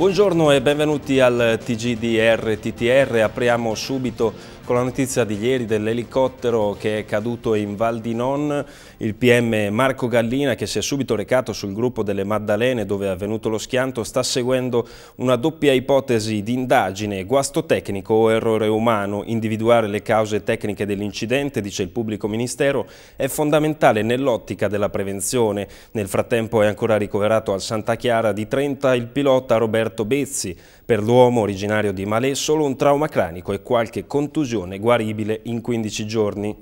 Buongiorno e benvenuti al TG di RTTR, apriamo subito con la notizia di ieri dell'elicottero che è caduto in Val di Non, il PM Marco Gallina, che si è subito recato sul gruppo delle Maddalene dove è avvenuto lo schianto, sta seguendo una doppia ipotesi di indagine, guasto tecnico o errore umano. Individuare le cause tecniche dell'incidente, dice il pubblico ministero, è fondamentale nell'ottica della prevenzione. Nel frattempo è ancora ricoverato al Santa Chiara di Trenta il pilota Roberto Bezzi. Per l'uomo originario di Malè solo un trauma cranico e qualche contusione situazione guaribile in 15 giorni.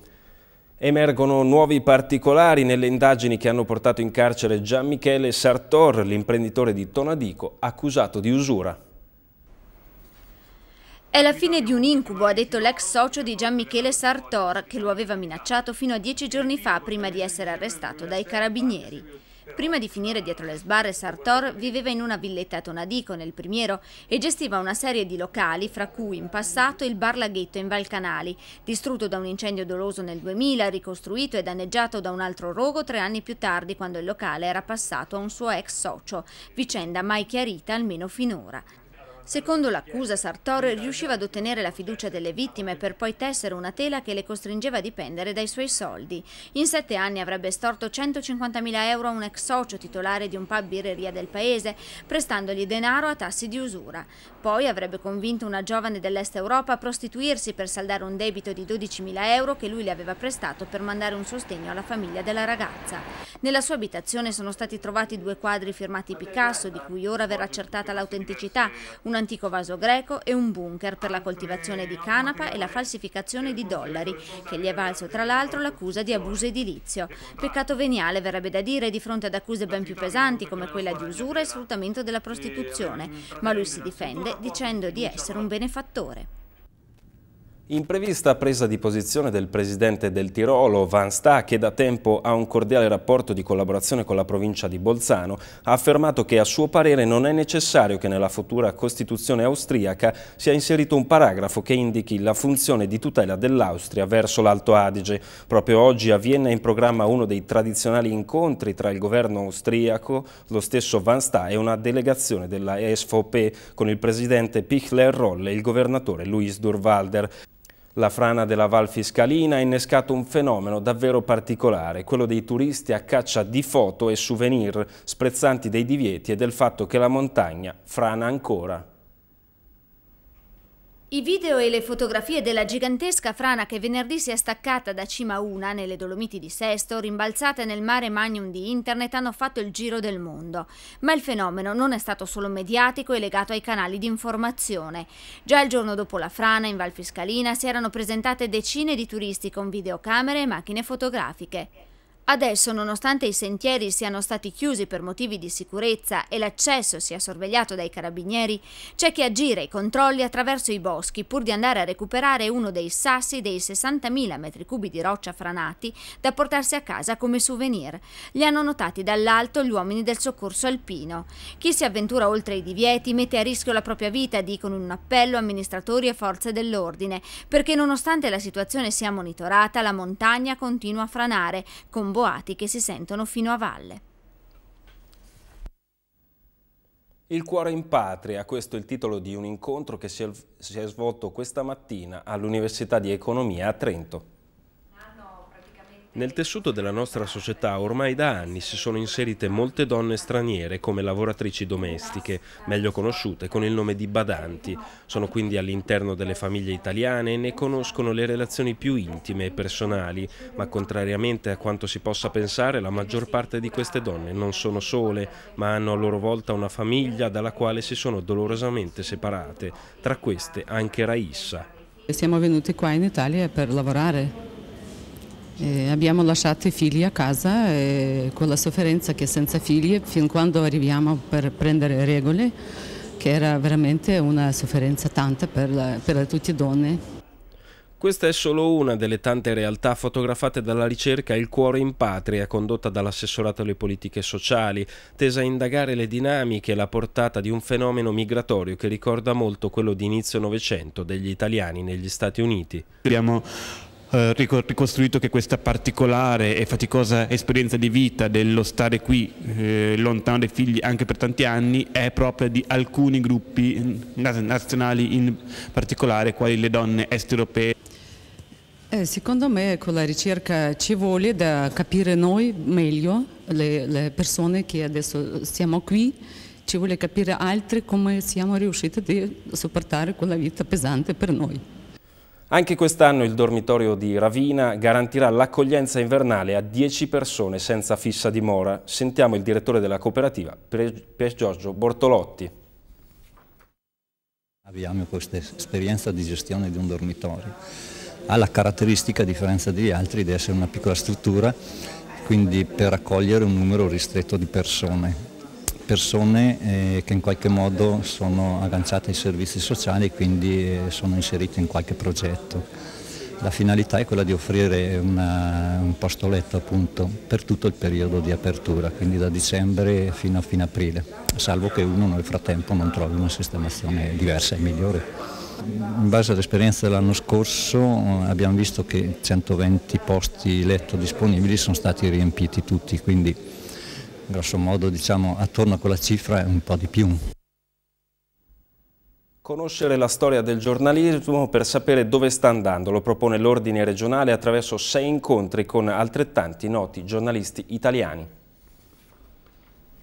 Emergono nuovi particolari nelle indagini che hanno portato in carcere Gian Michele Sartor, l'imprenditore di Tonadico, accusato di usura. È la fine di un incubo, ha detto l'ex socio di Gian Michele Sartor, che lo aveva minacciato fino a dieci giorni fa prima di essere arrestato dai carabinieri. Prima di finire dietro le sbarre, Sartor viveva in una villetta a Tonadico, nel Primiero, e gestiva una serie di locali, fra cui in passato il Bar Laghetto in Valcanali, distrutto da un incendio doloso nel 2000, ricostruito e danneggiato da un altro rogo tre anni più tardi, quando il locale era passato a un suo ex socio, vicenda mai chiarita almeno finora. Secondo l'accusa, Sartor riusciva ad ottenere la fiducia delle vittime per poi tessere una tela che le costringeva a dipendere dai suoi soldi. In sette anni avrebbe storto 150.000 euro a un ex socio titolare di un pub birreria del paese, prestandogli denaro a tassi di usura. Poi avrebbe convinto una giovane dell'est Europa a prostituirsi per saldare un debito di 12.000 euro che lui le aveva prestato per mandare un sostegno alla famiglia della ragazza. Nella sua abitazione sono stati trovati due quadri firmati Picasso, di cui ora verrà accertata l'autenticità, una antico vaso greco e un bunker per la coltivazione di canapa e la falsificazione di dollari, che gli è valso tra l'altro l'accusa di abuso edilizio. Peccato veniale verrebbe da dire di fronte ad accuse ben più pesanti come quella di usura e sfruttamento della prostituzione, ma lui si difende dicendo di essere un benefattore. Imprevista presa di posizione del presidente del Tirolo, Van Sta, che da tempo ha un cordiale rapporto di collaborazione con la provincia di Bolzano, ha affermato che a suo parere non è necessario che nella futura Costituzione austriaca sia inserito un paragrafo che indichi la funzione di tutela dell'Austria verso l'Alto Adige. Proprio oggi a Vienna è in programma uno dei tradizionali incontri tra il governo austriaco, lo stesso Van Sta e una delegazione della SVP con il presidente Pichler Rolle e il governatore Luis Durvalder. La frana della Val Fiscalina ha innescato un fenomeno davvero particolare, quello dei turisti a caccia di foto e souvenir, sprezzanti dei divieti e del fatto che la montagna frana ancora. I video e le fotografie della gigantesca frana che venerdì si è staccata da Cima Una nelle Dolomiti di Sesto, rimbalzate nel mare Magnum di internet, hanno fatto il giro del mondo. Ma il fenomeno non è stato solo mediatico e legato ai canali di informazione. Già il giorno dopo la frana, in Val Fiscalina, si erano presentate decine di turisti con videocamere e macchine fotografiche. Adesso, nonostante i sentieri siano stati chiusi per motivi di sicurezza e l'accesso sia sorvegliato dai carabinieri, c'è chi aggira i controlli attraverso i boschi pur di andare a recuperare uno dei sassi dei 60.000 metri cubi di roccia franati da portarsi a casa come souvenir. Li hanno notati dall'alto gli uomini del soccorso alpino. Chi si avventura oltre i divieti mette a rischio la propria vita, dicono in un appello amministratori e forze dell'ordine, perché nonostante la situazione sia monitorata, la montagna continua a franare, con boati che si sentono fino a valle. Il cuore in patria, questo è il titolo di un incontro che si è, svolto questa mattina all'Università di Economia a Trento. Nel tessuto della nostra società ormai da anni si sono inserite molte donne straniere come lavoratrici domestiche, meglio conosciute con il nome di badanti. Sono quindi all'interno delle famiglie italiane e ne conoscono le relazioni più intime e personali, ma contrariamente a quanto si possa pensare la maggior parte di queste donne non sono sole, ma hanno a loro volta una famiglia dalla quale si sono dolorosamente separate, tra queste anche Raissa. Siamo venuti qua in Italia per lavorare, eh, abbiamo lasciato i figli a casa e eh, con la sofferenza che senza figli, fin quando arriviamo per prendere regole, che era veramente una sofferenza tanta per, la, per tutte le donne. Questa è solo una delle tante realtà fotografate dalla ricerca Il cuore in patria, condotta dall'assessorato alle politiche sociali, tesa a indagare le dinamiche e la portata di un fenomeno migratorio che ricorda molto quello di inizio Novecento degli italiani negli Stati Uniti. Abbiamo eh, ricostruito che questa particolare e faticosa esperienza di vita dello stare qui eh, lontano dai figli anche per tanti anni è proprio di alcuni gruppi mm, nazionali in particolare, quali le donne est europee. Eh, secondo me con la ricerca ci vuole da capire noi meglio le, le persone che adesso siamo qui ci vuole capire altri come siamo riusciti a sopportare quella vita pesante per noi. Anche quest'anno il dormitorio di Ravina garantirà l'accoglienza invernale a 10 persone senza fissa dimora. Sentiamo il direttore della cooperativa, Pier Giorgio Bortolotti. Abbiamo questa esperienza di gestione di un dormitorio. Ha la caratteristica, a differenza degli altri, di essere una piccola struttura, quindi per accogliere un numero ristretto di persone persone eh, che in qualche modo sono agganciate ai servizi sociali e quindi eh, sono inserite in qualche progetto. La finalità è quella di offrire una, un posto letto appunto, per tutto il periodo di apertura, quindi da dicembre fino a fine aprile, salvo che uno nel frattempo non trovi una sistemazione diversa e migliore. In base all'esperienza dell'anno scorso eh, abbiamo visto che 120 posti letto disponibili sono stati riempiti tutti, quindi grosso modo diciamo attorno a quella cifra è un po' di più. Conoscere la storia del giornalismo per sapere dove sta andando, lo propone l'Ordine regionale attraverso sei incontri con altrettanti noti giornalisti italiani.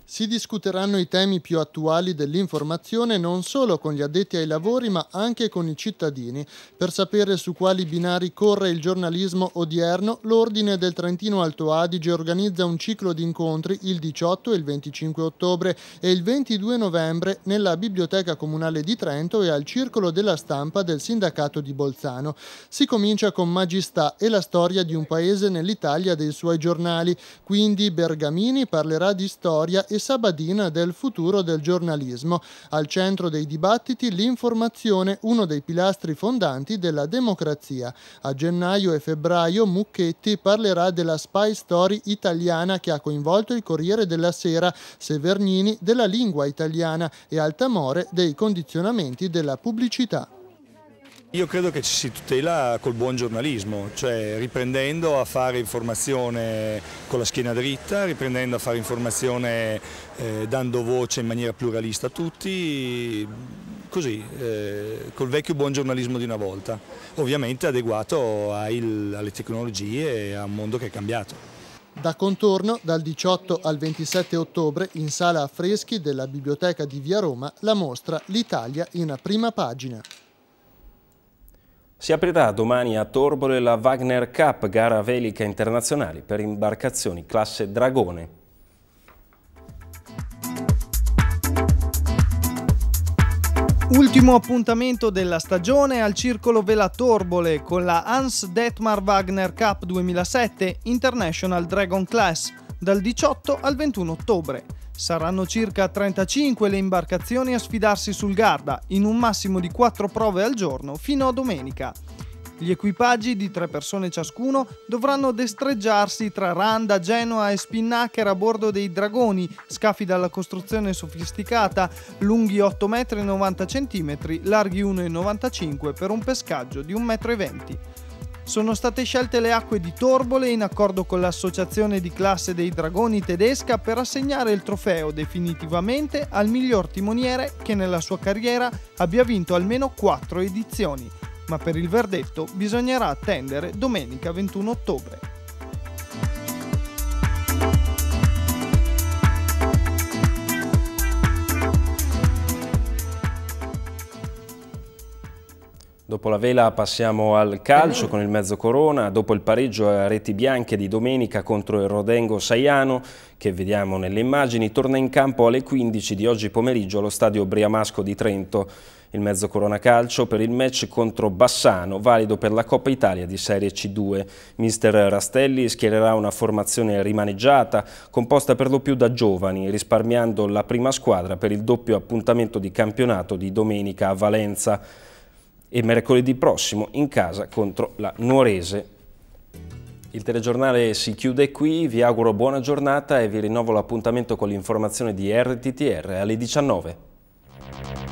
Si discuteranno i temi più attuali dell'informazione non solo con gli addetti ai lavori ma anche con i cittadini per sapere su quali binari corre il giornalismo odierno. L'Ordine del Trentino Alto Adige organizza un ciclo di incontri il 18 e il 25 ottobre e il 22 novembre nella Biblioteca Comunale di Trento e al Circolo della Stampa del Sindacato di Bolzano. Si comincia con Magistà e la storia di un paese nell'Italia dei suoi giornali. Quindi Bergamini parlerà di storia e Sabadina del futuro del giornalismo. Al centro dei dibattiti l'informazione, uno dei pilastri fondanti della democrazia. A gennaio e febbraio Mucchetti parlerà della spy story italiana che ha coinvolto il Corriere della Sera, Severnini della lingua italiana e Altamore dei condizionamenti della pubblicità. Io credo che ci si tutela col buon giornalismo, cioè riprendendo a fare informazione con la schiena dritta, riprendendo a fare informazione eh, dando voce in maniera pluralista a tutti, così, eh, col vecchio buon giornalismo di una volta, ovviamente adeguato il, alle tecnologie e a un mondo che è cambiato. Da contorno, dal 18 al 27 ottobre, in sala affreschi della Biblioteca di Via Roma, la mostra L'Italia in prima pagina. Si aprirà domani a Torbole la Wagner Cup, gara velica internazionale per imbarcazioni classe Dragone. Ultimo appuntamento della stagione al Circolo Vela Torbole con la Hans Detmar Wagner Cup 2007 International Dragon Class dal 18 al 21 ottobre. Saranno circa 35 le imbarcazioni a sfidarsi sul Garda, in un massimo di 4 prove al giorno fino a domenica. Gli equipaggi di tre persone ciascuno dovranno destreggiarsi tra Randa, Genoa e Spinnaker a bordo dei dragoni, scafi dalla costruzione sofisticata, lunghi 8,90 m, larghi 1,95 m per un pescaggio di 1,20 m sono state scelte le acque di Torbole in accordo con l'associazione di classe dei dragoni tedesca per assegnare il trofeo definitivamente al miglior timoniere che nella sua carriera abbia vinto almeno 4 edizioni, ma per il verdetto bisognerà attendere domenica 21 ottobre. Dopo la vela passiamo al calcio con il mezzo corona, dopo il pareggio a reti bianche di domenica contro il Rodengo Saiano, che vediamo nelle immagini, torna in campo alle 15 di oggi pomeriggio allo stadio Briamasco di Trento. Il mezzo Corona Calcio per il match contro Bassano, valido per la Coppa Italia di Serie C2. Mister Rastelli schiererà una formazione rimaneggiata, composta per lo più da giovani, risparmiando la prima squadra per il doppio appuntamento di campionato di domenica a Valenza e mercoledì prossimo in casa contro la Nuorese. Il telegiornale si chiude qui, vi auguro buona giornata e vi rinnovo l'appuntamento con l'informazione di RTTR alle 19.